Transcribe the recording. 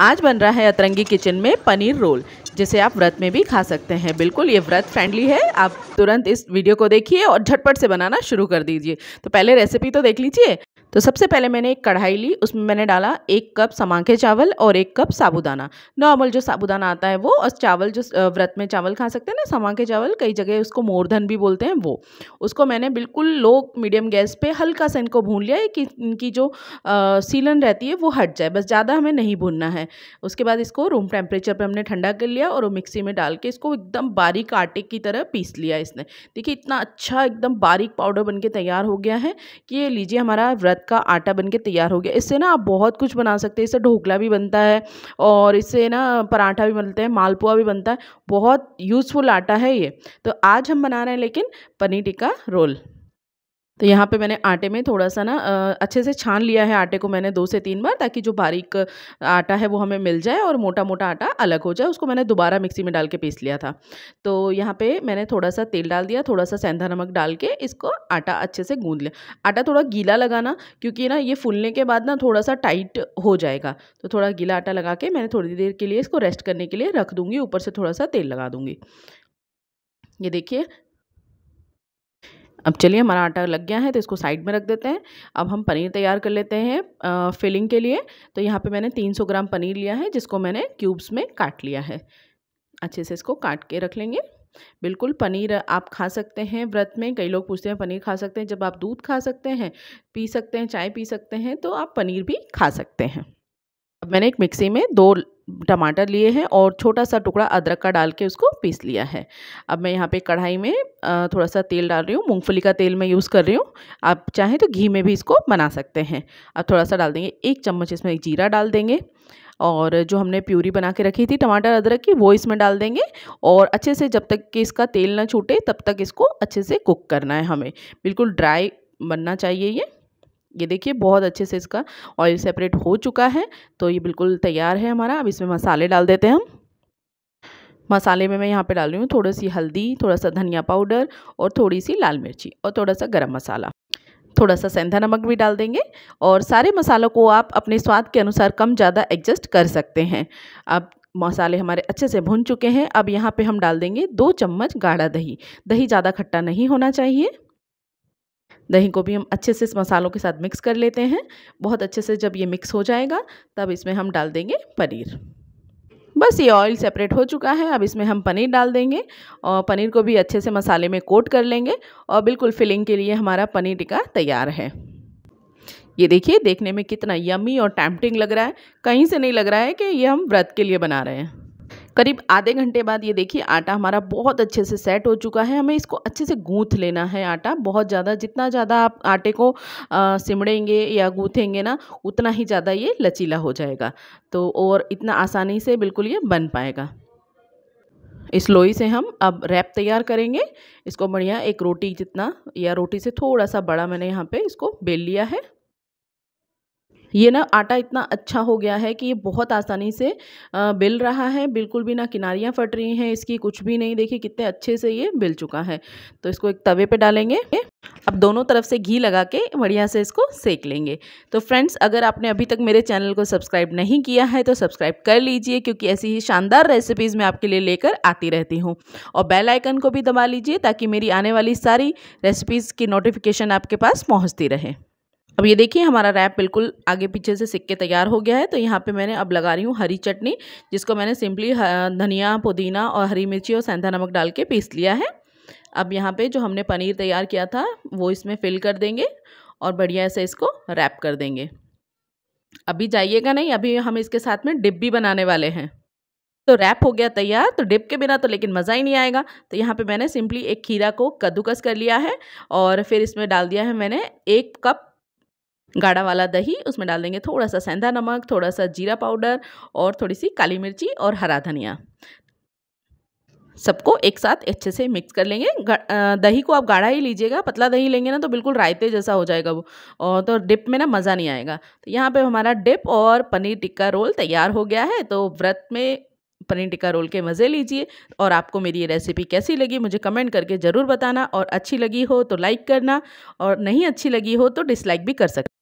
आज बन रहा है अतरंगी किचन में पनीर रोल जिसे आप व्रत में भी खा सकते हैं बिल्कुल ये व्रत फ्रेंडली है आप तुरंत इस वीडियो को देखिए और झटपट से बनाना शुरू कर दीजिए तो पहले रेसिपी तो देख लीजिए तो सबसे पहले मैंने एक कढ़ाई ली उसमें मैंने डाला एक कप समा के चावल और एक कप साबुदाना नॉर्मल जो साबुदाना आता है वो और चावल जो व्रत में चावल खा सकते हैं ना समा के चावल कई जगह उसको मोरधन भी बोलते हैं वो उसको मैंने बिल्कुल लो मीडियम गैस पर हल्का सा इनको भून लिया कि इनकी जो आ, सीलन रहती है वो हट जाए बस ज़्यादा हमें नहीं भूनना है उसके बाद इसको रूम टेम्परेचर पर हमने ठंडा कर लिया और मिक्सी में डाल के इसको एकदम बारीक आटे की तरह पीस लिया इसने देखिए इतना अच्छा एकदम बारीक पाउडर बन के तैयार हो गया है कि ये लीजिए हमारा व्रत का आटा बन के तैयार हो गया इससे ना आप बहुत कुछ बना सकते हैं इससे ढोकला भी बनता है और इससे ना पराठा भी बनते है मालपुआ भी बनता है बहुत यूज़फुल आटा है ये तो आज हम बना रहे हैं लेकिन पनीर टिक्का रोल तो यहाँ पे मैंने आटे में थोड़ा सा ना अच्छे से छान लिया है आटे को मैंने दो से तीन बार ताकि जो बारीक आटा है वो हमें मिल जाए और मोटा मोटा आटा अलग हो जाए उसको मैंने दोबारा मिक्सी में डाल के पीस लिया था तो यहाँ पे मैंने थोड़ा सा तेल डाल दिया थोड़ा सा सेंधा नमक डाल के इसको आटा अच्छे से गूँध लिया आटा थोड़ा गीला लगाना क्योंकि ना ये फूलने के बाद ना थोड़ा सा टाइट हो जाएगा तो थोड़ा गीला आटा लगा के मैंने थोड़ी देर के लिए इसको रेस्ट करने के लिए रख दूँगी ऊपर से थोड़ा सा तेल लगा दूँगी ये देखिए अब चलिए हमारा आटा लग गया है तो इसको साइड में रख देते हैं अब हम पनीर तैयार कर लेते हैं फिलिंग के लिए तो यहाँ पे मैंने 300 ग्राम पनीर लिया है जिसको मैंने क्यूब्स में काट लिया है अच्छे से इसको काट के रख लेंगे बिल्कुल पनीर आप खा सकते हैं व्रत में कई लोग पूछते हैं पनीर खा सकते हैं जब आप दूध खा सकते हैं पी सकते हैं चाय पी सकते हैं तो आप पनीर भी खा सकते हैं अब मैंने एक मिक्सी में दो टमाटर लिए हैं और छोटा सा टुकड़ा अदरक का डाल के उसको पीस लिया है अब मैं यहाँ पे कढ़ाई में थोड़ा सा तेल डाल रही हूँ मूंगफली का तेल मैं यूज़ कर रही हूँ आप चाहें तो घी में भी इसको बना सकते हैं अब थोड़ा सा डाल देंगे एक चम्मच इसमें जीरा डाल देंगे और जो हमने प्यूरी बना के रखी थी टमाटर अदरक की वो इसमें डाल देंगे और अच्छे से जब तक कि इसका तेल ना छूटे तब तक इसको अच्छे से कुक करना है हमें बिल्कुल ड्राई बनना चाहिए ये ये देखिए बहुत अच्छे से इसका ऑयल सेपरेट हो चुका है तो ये बिल्कुल तैयार है हमारा अब इसमें मसाले डाल देते हैं हम मसाले में मैं यहाँ पे डाल रही हूँ थोड़ी सी हल्दी थोड़ा सा धनिया पाउडर और थोड़ी सी लाल मिर्ची और थोड़ा सा गरम मसाला थोड़ा सा सेंधा नमक भी डाल देंगे और सारे मसालों को आप अपने स्वाद के अनुसार कम ज़्यादा एडजस्ट कर सकते हैं अब मसाले हमारे अच्छे से भुन चुके हैं अब यहाँ पे हम डाल देंगे दो चम्मच गाढ़ा दही दही ज़्यादा खट्टा नहीं होना चाहिए दही को भी हम अच्छे से इस मसालों के साथ मिक्स कर लेते हैं बहुत अच्छे से जब ये मिक्स हो जाएगा तब इसमें हम डाल देंगे पनीर बस ये ऑयल सेपरेट हो चुका है अब इसमें हम पनीर डाल देंगे और पनीर को भी अच्छे से मसाले में कोट कर लेंगे और बिल्कुल फिलिंग के लिए हमारा पनीर टिका तैयार है ये देखिए देखने में कितना यमी और टैम्पटिंग लग रहा है कहीं से नहीं लग रहा है कि ये हम व्रत के लिए बना रहे हैं करीब आधे घंटे बाद ये देखिए आटा हमारा बहुत अच्छे से सेट हो चुका है हमें इसको अच्छे से गूँथ लेना है आटा बहुत ज़्यादा जितना ज़्यादा आप आटे को सिमड़ेंगे या गूँथेंगे ना उतना ही ज़्यादा ये लचीला हो जाएगा तो और इतना आसानी से बिल्कुल ये बन पाएगा इस लोई से हम अब रैप तैयार करेंगे इसको बढ़िया एक रोटी जितना या रोटी से थोड़ा सा बड़ा मैंने यहाँ पे इसको बेल लिया है ये ना आटा इतना अच्छा हो गया है कि ये बहुत आसानी से बिल रहा है बिल्कुल भी ना किनारियाँ फट रही हैं इसकी कुछ भी नहीं देखिए कितने अच्छे से ये बिल चुका है तो इसको एक तवे पे डालेंगे अब दोनों तरफ से घी लगा के बढ़िया से इसको सेक लेंगे तो फ्रेंड्स अगर आपने अभी तक मेरे चैनल को सब्सक्राइब नहीं किया है तो सब्सक्राइब कर लीजिए क्योंकि ऐसी ही शानदार रेसिपीज़ मैं आपके लिए लेकर आती रहती हूँ और बेल आइकन को भी दबा लीजिए ताकि मेरी आने वाली सारी रेसिपीज़ की नोटिफिकेशन आपके पास पहुँचती रहे अब ये देखिए हमारा रैप बिल्कुल आगे पीछे से सिक के तैयार हो गया है तो यहाँ पे मैंने अब लगा रही हूँ हरी चटनी जिसको मैंने सिंपली धनिया पुदीना और हरी मिर्ची और सेंधा नमक डाल के पीस लिया है अब यहाँ पे जो हमने पनीर तैयार किया था वो इसमें फिल कर देंगे और बढ़िया से इसको रैप कर देंगे अभी जाइएगा नहीं अभी हम इसके साथ में डिप भी बनाने वाले हैं तो रैप हो गया तैयार तो डिप के बिना तो लेकिन मज़ा ही नहीं आएगा तो यहाँ पे मैंने सिंपली एक खीरा को कद्दूकस कर लिया है और फिर इसमें डाल दिया है मैंने एक कप गाढ़ा वाला दही उसमें डाल देंगे थोड़ा सा सेंधा नमक थोड़ा सा जीरा पाउडर और थोड़ी सी काली मिर्ची और हरा धनिया सबको एक साथ अच्छे से मिक्स कर लेंगे दही को आप गाढ़ा ही लीजिएगा पतला दही लेंगे ना तो बिल्कुल रायते जैसा हो जाएगा वो और तो डिप में ना मज़ा नहीं आएगा तो यहाँ पे हमारा डिप और पनीर टिक्का रोल तैयार हो गया है तो व्रत में पनीर टिक्का रोल के मज़े लीजिए और आपको मेरी ये रेसिपी कैसी लगी मुझे कमेंट करके ज़रूर बताना और अच्छी लगी हो तो लाइक करना और नहीं अच्छी लगी हो तो डिसलाइक भी कर सकते